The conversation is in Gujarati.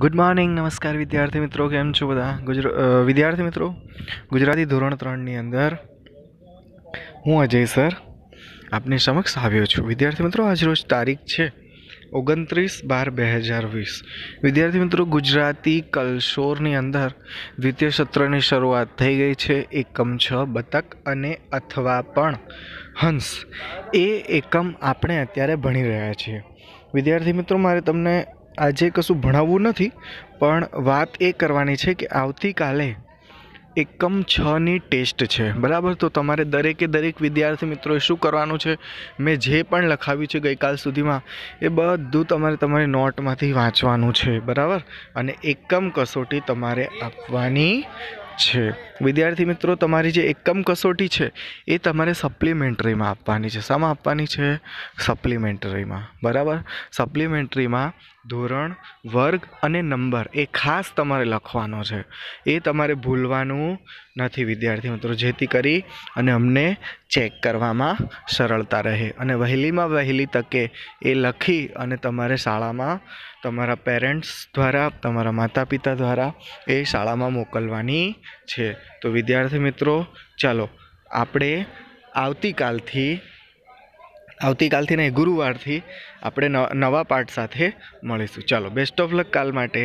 ગુડ મોર્નિંગ નમસ્કાર વિદ્યાર્થી મિત્રો કેમ છો બધા ગુજરાત વિદ્યાર્થી મિત્રો ગુજરાતી ધોરણ ત્રણની અંદર હું અજય સર આપની સમક્ષ આવ્યો છું વિદ્યાર્થી મિત્રો આજરોજ તારીખ છે ઓગણત્રીસ બાર બે હજાર વીસ વિદ્યાર્થી મિત્રો ગુજરાતી કલશોરની અંદર દ્વિતીય સત્રની શરૂઆત થઈ ગઈ છે એકમ છ બતક અને અથવા પણ હંસ એ એકમ આપણે અત્યારે ભણી રહ્યા છીએ વિદ્યાર્થી મિત્રો મારે તમને આજે કશું ભણાવવું નથી પણ વાત એ કરવાની છે કે આવતીકાલે એકમ છની ટેસ્ટ છે બરાબર તો તમારે દરેકે દરેક વિદ્યાર્થી મિત્રોએ શું કરવાનું છે મેં જે પણ લખાવ્યું છે ગઈકાલ સુધીમાં એ બધું તમારે તમારી નોટમાંથી વાંચવાનું છે બરાબર અને એકમ કસોટી તમારે આપવાની છે વિદ્યાર્થી મિત્રો તમારી જે એકમ કસોટી છે એ તમારે સપ્લિમેન્ટરીમાં આપવાની છે શામાં આપવાની છે સપ્લિમેન્ટરીમાં બરાબર સપ્લિમેન્ટરીમાં ધોરણ વર્ગ અને નંબર એ ખાસ તમારે લખવાનો છે એ તમારે ભૂલવાનું નથી વિદ્યાર્થી મિત્રો જેથી કરી અને અમને ચેક કરવામાં સરળતા રહે અને વહેલીમાં વહેલી તકે એ લખી અને તમારે શાળામાં તમારા પેરેન્ટ્સ દ્વારા તમારા માતા પિતા દ્વારા એ શાળામાં મોકલવાની છે તો વિદ્યાર્થી મિત્રો ચાલો આપણે આવતીકાલથી આવતીકાલથી નહીં ગુરુવારથી આપણે નવા પાઠ સાથે મળીશું ચાલો બેસ્ટ ઓફ લક કાલ માટે